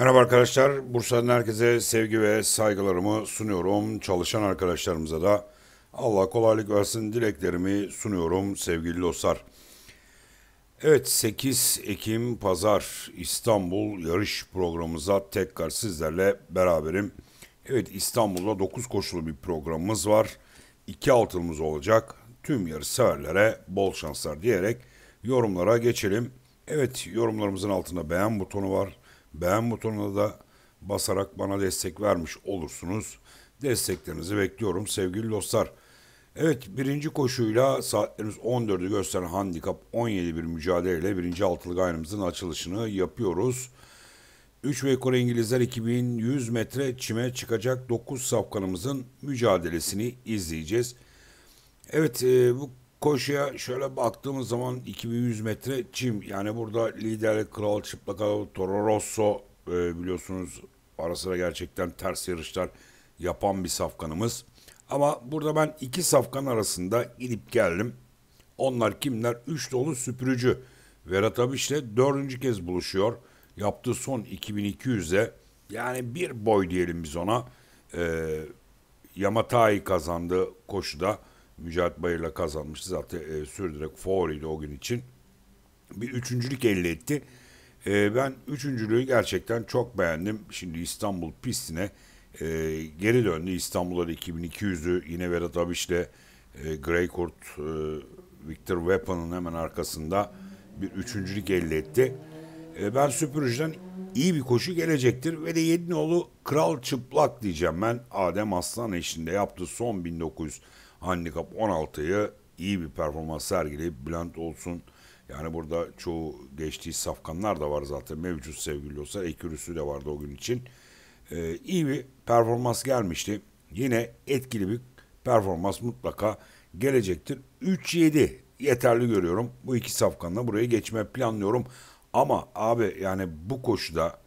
Merhaba arkadaşlar. Bursa'dan herkese sevgi ve saygılarımı sunuyorum. Çalışan arkadaşlarımıza da Allah kolaylık versin dileklerimi sunuyorum sevgili dostlar. Evet 8 Ekim Pazar İstanbul yarış programımıza tekrar sizlerle beraberim. Evet İstanbul'da 9 koşulu bir programımız var. 2 altımız olacak. Tüm yarış severlere bol şanslar diyerek yorumlara geçelim. Evet yorumlarımızın altında beğen butonu var Beğen butonuna da basarak bana destek vermiş olursunuz. Desteklerinizi bekliyorum sevgili dostlar. Evet birinci koşuyla saatlerimiz 14'ü gösteren handikap 17 bir mücadeleyle birinci altılı gayrımızın açılışını yapıyoruz. 3 ve Kore İngilizler 2100 metre çime çıkacak 9 safkanımızın mücadelesini izleyeceğiz. Evet e, bu Koşuya şöyle baktığımız zaman 2100 metre çim. Yani burada liderlik Kral Çıplak Araba Toro Rosso e, biliyorsunuz ara sıra gerçekten ters yarışlar yapan bir safkanımız. Ama burada ben iki safkan arasında gidip geldim. Onlar kimler? Üç dolu süpürücü. Verat Abiş ile dördüncü kez buluşuyor. Yaptığı son 2.200'e yani bir boy diyelim biz ona. E, Yamatai kazandı koşuda. Mücahit Bayır'la kazanmıştı. Zaten e, sürdürerek favoriydi o gün için. Bir üçüncülük elde etti. E, ben üçüncülüğü gerçekten çok beğendim. Şimdi İstanbul pistine e, geri döndü. İstanbul'da 2200'ü yine Vedat Abiş'le e, Greycourt e, Victor Weapon'ın hemen arkasında bir üçüncülük elde etti. E, ben süpürücüden iyi bir koşu gelecektir ve de Yedinoğlu kral çıplak diyeceğim ben. Adem Aslan eşinde yaptığı son 1900 handikap 16'yı iyi bir performans sergileyip Bülent olsun. Yani burada çoğu geçtiği safkanlar da var zaten mevcut sevgili olsa. Ekürüsü de vardı o gün için. Ee, iyi bir performans gelmişti. Yine etkili bir performans mutlaka gelecektir. 3-7 yeterli görüyorum. Bu iki safkanla buraya geçme planlıyorum. Ama abi yani bu koşuda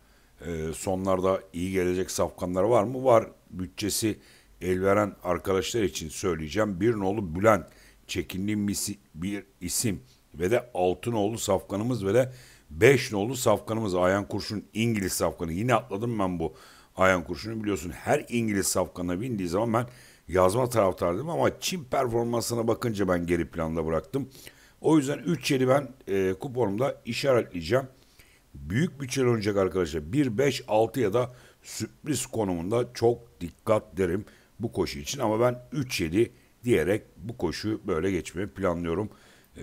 e, sonlarda iyi gelecek safkanlar var mı? Var. Bütçesi elveren arkadaşlar için söyleyeceğim. Birinoğlu Bülent, Çekinli bir isim ve de Altınoğlu Safkanımız ve de Beşnoğlu Safkanımız. Ayan Kurşun İngiliz Safkanı. Yine atladım ben bu Ayan Kurşun'u biliyorsun. Her İngiliz Safkanına bindiği zaman ben yazma taraftardım ama Çin performansına bakınca ben geri planda bıraktım. O yüzden 3 yeri ben e, kuponumda işaretleyeceğim. Büyük bir bütçeli olacak arkadaşlar 1-5-6 ya da sürpriz konumunda çok dikkat derim bu koşu için ama ben 3-7 diyerek bu koşu böyle geçmeyi planlıyorum. E,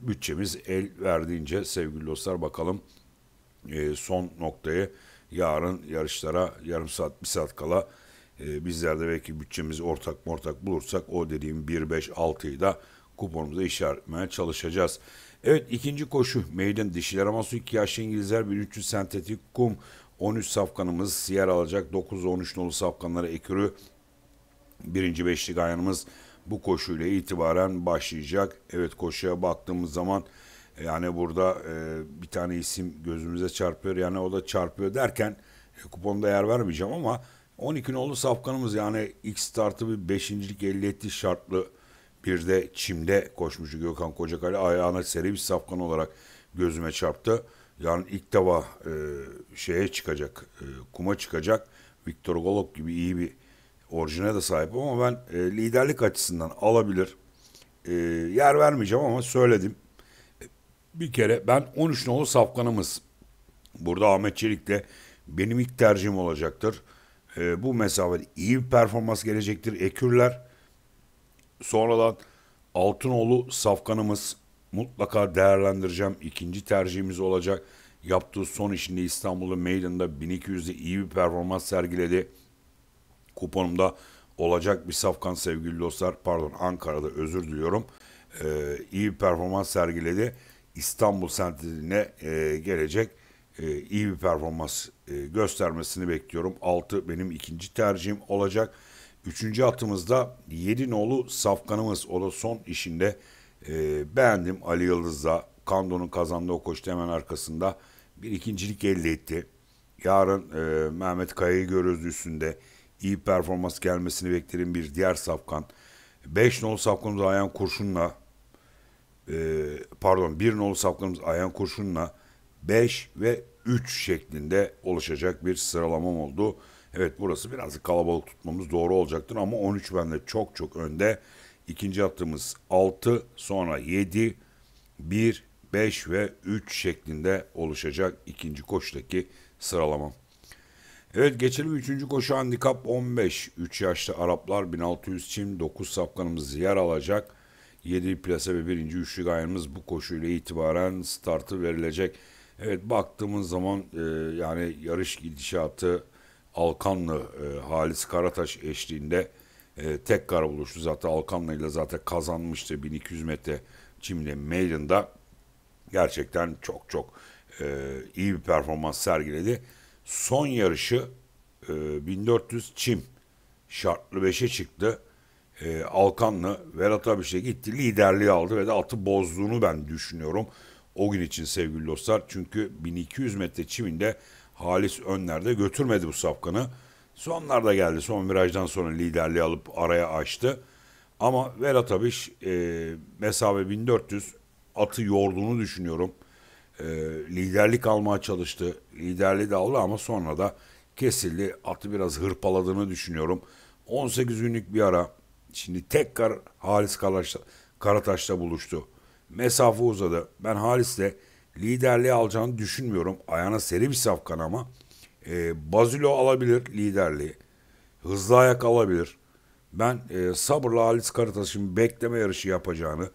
bütçemiz el verdiğince sevgili dostlar bakalım e, son noktayı yarın yarışlara yarım saat bir saat kala e, bizler de belki bütçemizi ortak ortak bulursak o dediğim 1-5-6'yı da kuponumuza işaretmeye çalışacağız. Evet ikinci koşu meydan dişiler ama su 2 yaşlı İngilizler 1300 sentetik kum 13 safkanımız yer alacak. 9-13 nolu safkanlara ekürü Birinci beşlik ayarımız bu koşuyla itibaren başlayacak. Evet koşuya baktığımız zaman e, yani burada e, bir tane isim gözümüze çarpıyor. Yani o da çarpıyor derken e, kuponda yer vermeyeceğim ama 12 nolu safkanımız yani ilk startı bir beşincilik elde etti şartlı. Bir de çimde koşmuştu Gökhan Kocakale ayağına seri bir safkan olarak gözüme çarptı. Yani ilk defa e, şeye çıkacak, e, kuma çıkacak. Viktor Golok gibi iyi bir orijine de sahip ama ben e, liderlik açısından alabilir. E, yer vermeyeceğim ama söyledim. E, bir kere ben 13 nolu safkanımız. Burada Ahmet Çelik'le benim ilk tercihim olacaktır. E, bu mesafede iyi bir performans gelecektir. Ekürler sonradan Altınoğlu safkanımız mutlaka değerlendireceğim. İkinci tercihimiz olacak. Yaptığı son işinde İstanbul'un Maiden'da 1200'de iyi bir performans sergiledi kuponumda olacak bir safkan sevgili dostlar. Pardon Ankara'da özür diliyorum. Ee, iyi bir performans sergiledi. İstanbul Sentinel'ine e, gelecek e, iyi bir performans e, göstermesini bekliyorum. 6 benim ikinci tercihim olacak. Üçüncü atımızda 7 nolu Safkan'ımız. O da son işinde e, beğendim Ali Yıldız'la. Kando'nun kazandığı o koştu hemen arkasında. Bir ikincilik elde etti. Yarın e, Mehmet Kaya'yı görürüz üstünde iyi performans gelmesini beklerim bir diğer Safkan. 5 nol Safkan'ımız Ayhan Kurşun'la e, pardon 1 nol Safkan'ımız Ayhan Kurşun'la 5 ve 3 şeklinde oluşacak bir sıralamam oldu. Evet burası biraz kalabalık tutmamız doğru olacaktır ama 13 bende çok çok önde. İkinci attığımız 6 sonra 7 1 5 ve 3 şeklinde oluşacak ikinci koştaki sıralamam. Evet geçelim 3. koşu handikap 15. 3 yaşlı Araplar 1600 çim 9 safkanımız yer alacak. 7 plase ve 1. üçlü gayenimiz bu koşuyla itibaren startı verilecek. Evet baktığımız zaman e, yani yarış gidişatı Alkanlı e, Halis Karataş eşliğinde e, tek kara buluştu. Zaten Alkanlı ile zaten kazanmıştı 1200 metre çimle Maiden'da. Gerçekten çok çok e, iyi bir performans sergiledi son yarışı e, 1400 çim şartlı 5'e çıktı. E, Alkanlı Berat Abiş'e gitti liderliği aldı ve de atı bozduğunu ben düşünüyorum. O gün için sevgili dostlar çünkü 1200 metre çiminde Halis Önler'de götürmedi bu safkanı. Sonlarda geldi. Son virajdan sonra liderliği alıp araya açtı. Ama Verat Abiş e, mesafe 1400 atı yorduğunu düşünüyorum e, liderlik almaya çalıştı. Liderliği de aldı ama sonra da kesildi. Atı biraz hırpaladığını düşünüyorum. 18 günlük bir ara şimdi tekrar Halis Karataş'ta buluştu. Mesafe uzadı. Ben Halis'le liderliği alacağını düşünmüyorum. Ayağına seri bir safkan ama e, Bazilo alabilir liderliği. Hızlı ayak alabilir. Ben e, sabırla Halis Karataş'ın bekleme yarışı yapacağını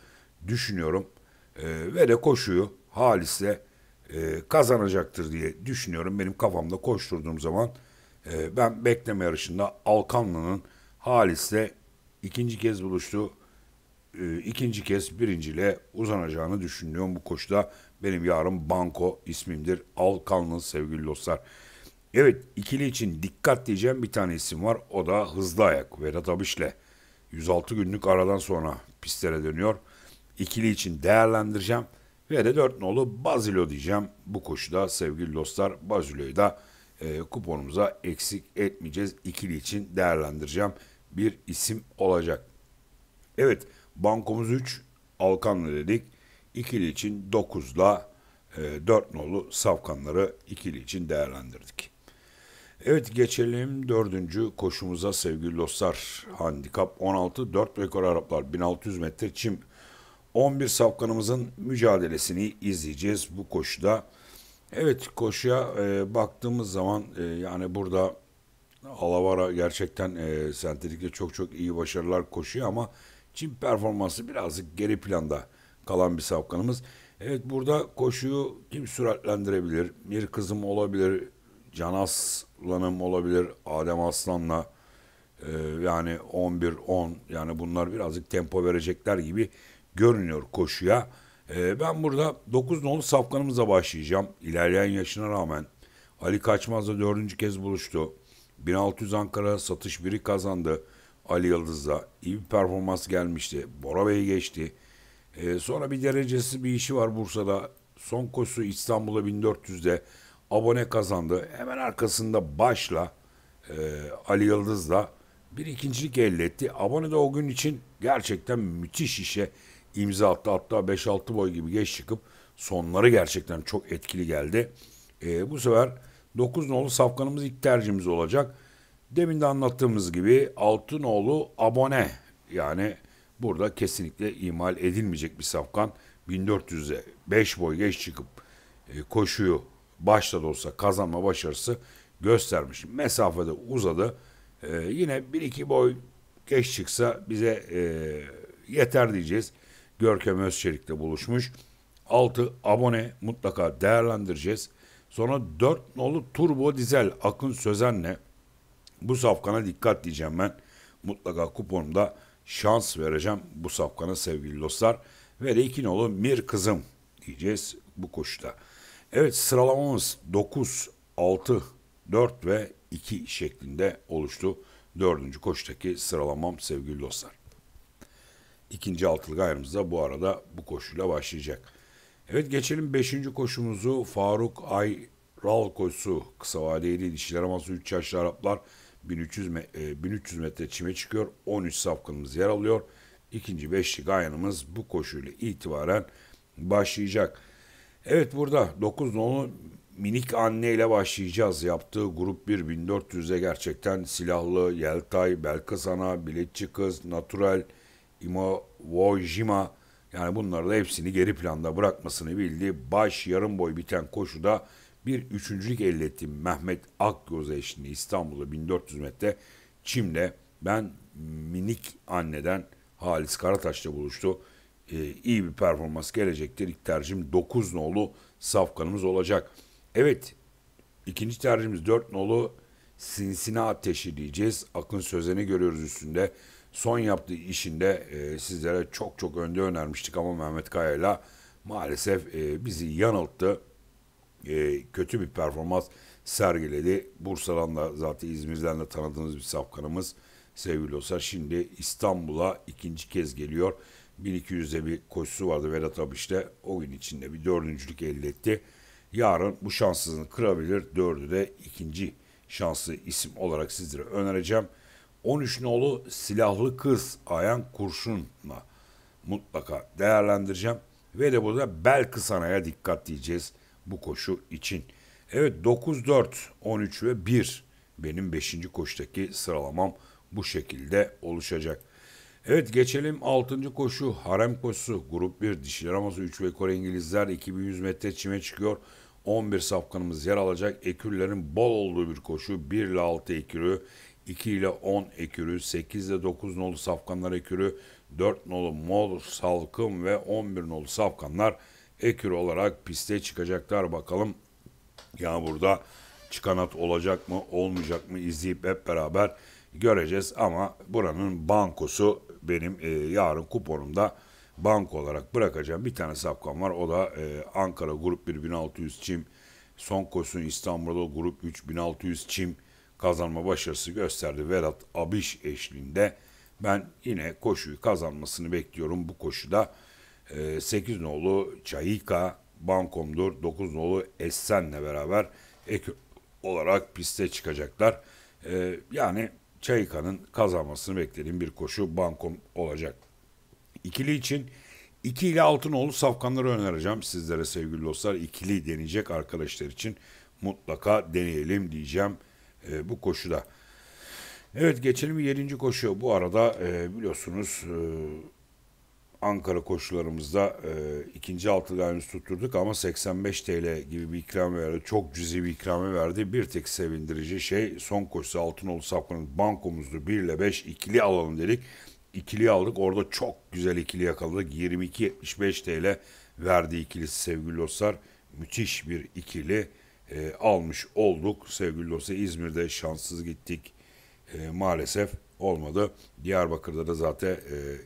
düşünüyorum. E, ve de koşuyu Halis'e e, kazanacaktır diye düşünüyorum. Benim kafamda koşturduğum zaman e, ben bekleme yarışında Alkanlı'nın Halis'le ikinci kez buluştu e, ikinci kez birinciyle uzanacağını düşünüyorum bu koşuda. Benim yarım Banko ismimdir. Alkanlı sevgili dostlar. Evet ikili için dikkat diyeceğim bir tane isim var. O da hızlı ayak Vedat Abiş'le. 106 günlük aradan sonra pistlere dönüyor. İkili için değerlendireceğim. Ve de 4 nolu Bazilo diyeceğim. Bu koşuda sevgili dostlar Bazilo'yu da e, kuponumuza eksik etmeyeceğiz. İkili için değerlendireceğim bir isim olacak. Evet bankomuz 3 Alkanlı dedik. İkili için 9 ile 4 nolu safkanları ikili için değerlendirdik. Evet geçelim dördüncü koşumuza sevgili dostlar. Handikap 16, 4 rekor Araplar 1600 metre çim 11 safkanımızın mücadelesini izleyeceğiz bu koşuda. Evet koşuya e, baktığımız zaman e, yani burada Alavara gerçekten e, sentetikte çok çok iyi başarılar koşuyor ama Çin performansı birazcık geri planda kalan bir safkanımız. Evet burada koşuyu kim süratlendirebilir? Bir kızım olabilir, Can Aslan'ım olabilir, Adem Aslan'la e, yani 11-10 yani bunlar birazcık tempo verecekler gibi görünüyor koşuya. E, ben burada 9 nolu safkanımıza başlayacağım. İlerleyen yaşına rağmen Ali Kaçmaz'la dördüncü kez buluştu. 1600 Ankara satış biri kazandı. Ali Yıldız'la iyi bir performans gelmişti. Bora Bey geçti. E, sonra bir derecesi bir işi var Bursa'da. Son koşusu İstanbul'a 1400'de abone kazandı. Hemen arkasında başla e, Ali Yıldız'la bir ikincilik elde etti. Abone de o gün için gerçekten müthiş işe imza attı. Hatta 5-6 boy gibi geç çıkıp sonları gerçekten çok etkili geldi. E, bu sefer 9 nolu safkanımız ilk tercihimiz olacak. Demin de anlattığımız gibi 6 nolu abone yani burada kesinlikle imal edilmeyecek bir safkan. 1400'e 5 boy geç çıkıp e, koşuyu başta da olsa kazanma başarısı göstermiş. Mesafede uzadı. E, yine 1-2 boy geç çıksa bize e, yeter diyeceğiz. Görkem Özçelik'te buluşmuş. 6 abone mutlaka değerlendireceğiz. Sonra 4 nolu turbo dizel Akın Sözen'le bu safkana dikkat diyeceğim ben. Mutlaka kuponumda şans vereceğim bu safkana sevgili dostlar. Ve de 2 nolu Mir Kızım diyeceğiz bu koşuda. Evet sıralamamız 9, 6, 4 ve 2 şeklinde oluştu. Dördüncü koştaki sıralamam sevgili dostlar. İkinci altılı gayrımız da bu arada bu koşuyla başlayacak. Evet geçelim beşinci koşumuzu Faruk Ay Ral koşusu kısa vadeli dişiler aması 3 yaşlı Araplar 1300, me 1300 e, metre çime çıkıyor. 13 safkanımız yer alıyor. İkinci beşli gayanımız bu koşuyla itibaren başlayacak. Evet burada 9 nolu minik anne ile başlayacağız. Yaptığı grup 1 1400'e gerçekten silahlı, Yeltay, Belkıs Ana, Biletçi Kız, Natural, Imovojima yani bunları da hepsini geri planda bırakmasını bildi. Baş yarım boy biten koşuda bir üçüncülük elde etti Mehmet Akgöz eşliğinde İstanbul'da 1400 metre çimle ben minik anneden Halis Karataş'la buluştu. Ee, iyi bir performans gelecektir. İlk tercihim 9 nolu safkanımız olacak. Evet ikinci tercihimiz 4 nolu Sinsina Ateşi diyeceğiz. Akın Sözen'i görüyoruz üstünde son yaptığı işinde e, sizlere çok çok önde önermiştik ama Mehmet Kaya'yla maalesef e, bizi yanılttı. E, kötü bir performans sergiledi. Bursa'dan da zaten İzmir'den de tanıdığınız bir safkanımız sevgili dostlar. Şimdi İstanbul'a ikinci kez geliyor. 1200'de bir koşusu vardı Vedat Abiş'te. O gün içinde bir dördüncülük elde etti. Yarın bu şanssızını kırabilir. Dördü de ikinci şanslı isim olarak sizlere önereceğim. 13 nolu silahlı kız Ayan Kurşun'la mutlaka değerlendireceğim. Ve de burada bel kısanaya dikkat diyeceğiz bu koşu için. Evet 9, 4, 13 ve 1 benim 5. koştaki sıralamam bu şekilde oluşacak. Evet geçelim 6. koşu harem koşusu grup 1 dişiler aması 3 ve Kore İngilizler 2100 metre çime çıkıyor. 11 safkanımız yer alacak. Ekürlerin bol olduğu bir koşu 1 ile 6 ekürü 2 ile 10 ekürü, 8 ile 9 nolu safkanlar ekürü, 4 nolu mol salkım ve 11 nolu safkanlar ekür olarak piste çıkacaklar. Bakalım yağmurda çıkan at olacak mı olmayacak mı izleyip hep beraber göreceğiz. Ama buranın bankosu benim e, yarın kuponumda banko olarak bırakacağım. Bir tane safkan var o da e, Ankara Grup 1 1600 Çim, Sonkosun İstanbul'da Grup 3 1600 Çim, kazanma başarısı gösterdi Vedat Abiş eşliğinde. Ben yine koşuyu kazanmasını bekliyorum bu koşuda. E, ee, 8 nolu Çayika Bankom'dur. 9 nolu Essen'le beraber ek olarak piste çıkacaklar. Ee, yani Çayika'nın kazanmasını beklediğim bir koşu Bankom olacak. İkili için 2 ile 6 nolu safkanları önereceğim sizlere sevgili dostlar. İkili deneyecek arkadaşlar için mutlaka deneyelim diyeceğim e, bu koşuda. Evet geçelim 7. koşu. Bu arada e, biliyorsunuz e, Ankara koşularımızda e, ikinci altı galibimizi tutturduk ama 85 TL gibi bir ikram verdi. Çok cüzi bir ikramı verdi. Bir tek sevindirici şey son koşu. Altınoğlu Safkan'ın bankomuzdu. 1 ile 5 ikili alalım dedik. İkili aldık. Orada çok güzel ikili yakaladık. 22.75 TL verdi ikili sevgili dostlar. Müthiş bir ikili e, almış olduk. Sevgili dostlar İzmir'de şanssız gittik. E, maalesef olmadı. Diyarbakır'da da zaten e,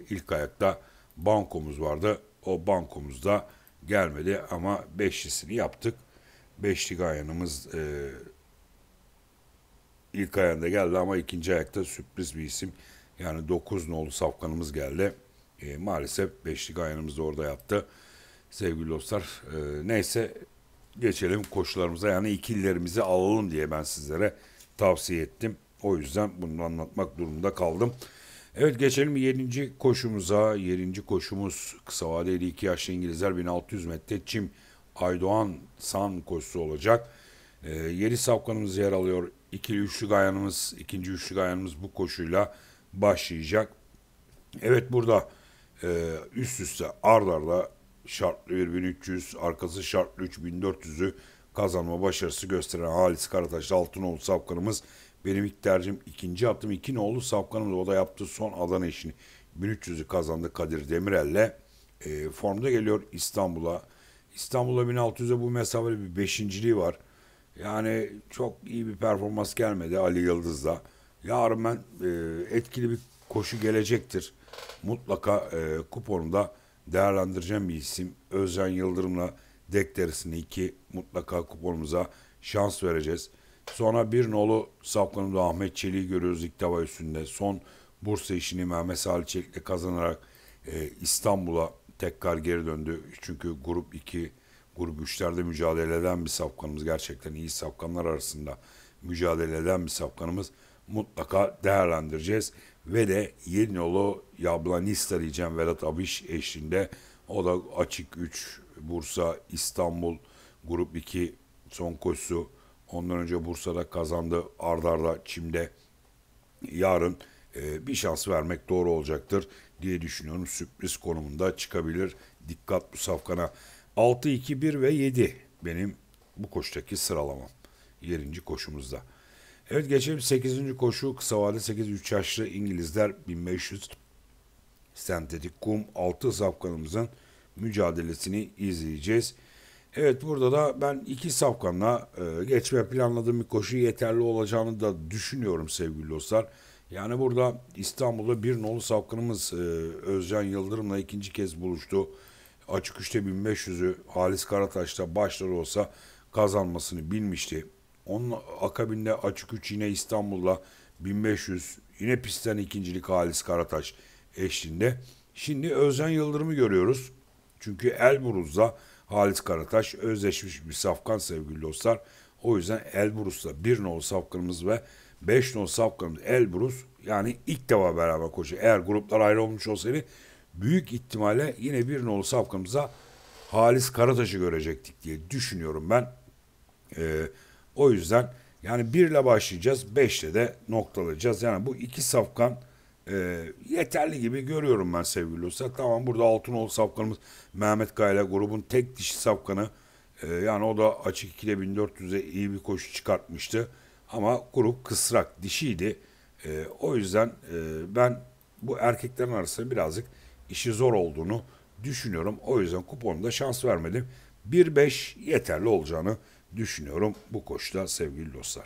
ilk ayakta bankomuz vardı. O bankomuzda gelmedi ama beşlisini yaptık. Beşli ayağımız e, ilk ayağında geldi ama ikinci ayakta sürpriz bir isim. Yani dokuz nolu safkanımız geldi. E, maalesef beşli ayağımız da orada yattı. Sevgili dostlar e, neyse geçelim koşularımıza yani ikillerimizi alalım diye ben sizlere tavsiye ettim. O yüzden bunu anlatmak durumunda kaldım. Evet geçelim 7. koşumuza. 7. koşumuz kısa vadeli 2 yaşlı İngilizler 1600 metre Çim Aydoğan San koşusu olacak. E, ee, 7 safkanımız yer alıyor. İkili üçlü gayanımız, ikinci üçlü gayanımız bu koşuyla başlayacak. Evet burada e, üst üste ard arda şartlı bir 1300, arkası şartlı 3400'ü kazanma başarısı gösteren Halis Karataşlı Altınoğlu Safkanımız benim ilk tercihim ikinci atım iki nolu Safkanımız o da yaptığı son Adana işini 1300'ü kazandı Kadir Demirel'le e, formda geliyor İstanbul'a. İstanbul'a 1600'e bu mesafede bir beşinciliği var. Yani çok iyi bir performans gelmedi Ali Yıldız'da. Yarın ben e, etkili bir koşu gelecektir. Mutlaka e, kuponunda değerlendireceğim bir isim. Özcan Yıldırım'la dek derisini iki mutlaka kuponumuza şans vereceğiz. Sonra bir nolu saplanımda Ahmet Çelik'i görüyoruz ilk defa üstünde. Son Bursa işini Mehmet Salih Çelik'le kazanarak e, İstanbul'a tekrar geri döndü. Çünkü grup 2 grup güçlerde mücadele eden bir sapkanımız. Gerçekten iyi sapkanlar arasında mücadele eden bir sapkanımız mutlaka değerlendireceğiz. Ve de Yelnolu Yablanista diyeceğim Vedat Abiş eşliğinde. O da açık 3 Bursa, İstanbul, Grup 2 son koşusu. Ondan önce Bursa'da kazandı. Ardarda Çim'de yarın e, bir şans vermek doğru olacaktır diye düşünüyorum. Sürpriz konumunda çıkabilir. Dikkat bu safkana. 6, 2, 1 ve 7 benim bu koştaki sıralamam. 7. koşumuzda. Evet geçelim 8. koşu kısa vade 8-3 yaşlı İngilizler 1500 sentetik kum 6 safkanımızın mücadelesini izleyeceğiz. Evet burada da ben iki safkanla e, geçme planladığım bir koşu yeterli olacağını da düşünüyorum sevgili dostlar. Yani burada İstanbul'da bir nolu safkanımız e, Özcan Yıldırım'la ikinci kez buluştu. Açık 3'te 1500'ü Halis Karataş'ta başları olsa kazanmasını bilmişti. Onun akabinde açık üç yine İstanbul'la 1500 yine pistten ikincilik Halis Karataş eşliğinde. Şimdi Özden Yıldırım'ı görüyoruz. Çünkü Elburuz'da Halis Karataş özleşmiş bir safkan sevgili dostlar. O yüzden Elburuz'da bir nol safkanımız ve 5 nol safkanımız Elburuz yani ilk defa beraber koşuyor. Eğer gruplar ayrı olmuş olsaydı büyük ihtimalle yine bir nolu safkamıza Halis Karataş'ı görecektik diye düşünüyorum ben. Ee, o yüzden yani birle başlayacağız, beşle de noktalayacağız. Yani bu iki safkan e, yeterli gibi görüyorum ben sevgili usta. Tamam burada Altınoğlu safkanımız Mehmet Kayla grubun tek dişi safkanı. E, yani o da açık 2'de 1400'e iyi bir koşu çıkartmıştı. Ama grup kısrak dişiydi. E, o yüzden e, ben bu erkeklerin arasında birazcık işi zor olduğunu düşünüyorum. O yüzden kuponda şans vermedim. 1-5 yeterli olacağını düşünüyorum bu koşuda sevgili dostlar.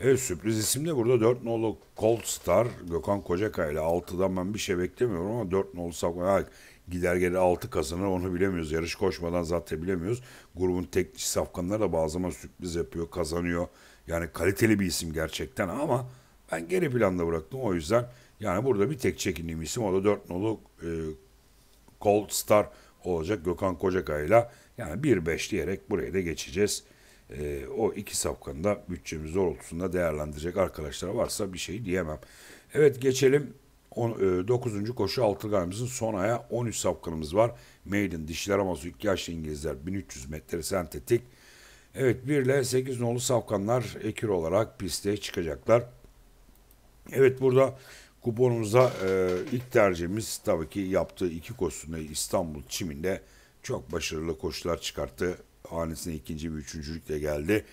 Evet sürpriz isim de burada 4 nolu Cold Star Gökhan Kocakay ile 6'dan ben bir şey beklemiyorum ama 4 nolu Sakon gider gelir 6 kazanır onu bilemiyoruz. Yarış koşmadan zaten bilemiyoruz. Grubun teknik safkanları da bazı zaman sürpriz yapıyor kazanıyor. Yani kaliteli bir isim gerçekten ama ben geri planda bıraktım o yüzden yani burada bir tek çekindiğim isim o da 4 nolu e, Cold Star olacak Gökhan Kocakay'la yani 1-5 diyerek buraya da geçeceğiz. E, o iki safkanı da bütçemiz doğrultusunda değerlendirecek arkadaşlar varsa bir şey diyemem. Evet geçelim 9. E, koşu altılganımızın son aya 13 sapkınımız var. Maiden, dişiler aması, iki yaşlı İngilizler 1300 metre sentetik. Evet 1 ile 8 nolu sapkanlar ekir olarak piste çıkacaklar. Evet burada Kuponumuza e, ilk tercihimiz tabii ki yaptığı iki koşusunda İstanbul Çim'inde çok başarılı koşular çıkarttı. Hanesine ikinci bir üçüncülükle geldi.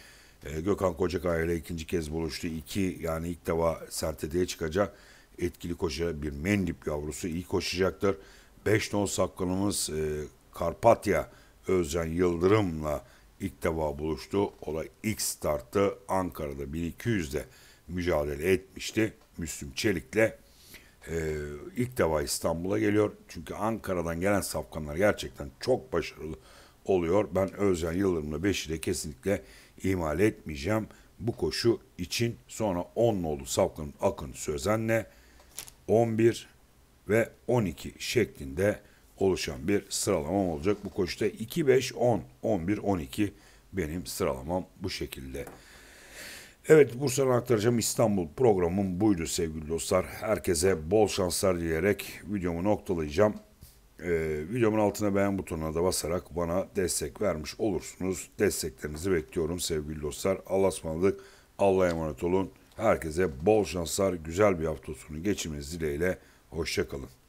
E, Gökhan Kocakaya ile ikinci kez buluştu. İki yani ilk defa sertedeye çıkacak. Etkili koşuya bir Mendip yavrusu iyi koşacaktır. 5 nol saklanımız e, Karpatya Özcan Yıldırım'la ilk defa buluştu. O da ilk startı Ankara'da 1200'de mücadele etmişti. Müslüm Çelik'le e, ilk defa İstanbul'a geliyor. Çünkü Ankara'dan gelen safkanlar gerçekten çok başarılı oluyor. Ben Özcan Yıldırım'la Beşik'e kesinlikle ihmal etmeyeceğim. Bu koşu için sonra 10 nolu Safkan Akın Sözen'le 11 ve 12 şeklinde oluşan bir sıralamam olacak. Bu koşuda 2, 5, 10, 11, 12 benim sıralamam bu şekilde. Evet Bursa'dan aktaracağım İstanbul programım buydu sevgili dostlar. Herkese bol şanslar dileyerek videomu noktalayacağım. Ee, videomun altına beğen butonuna da basarak bana destek vermiş olursunuz. Desteklerinizi bekliyorum sevgili dostlar. Allah'a ısmarladık. Allah'a emanet olun. Herkese bol şanslar, güzel bir hafta sonu geçirmeniz dileğiyle. Hoşçakalın.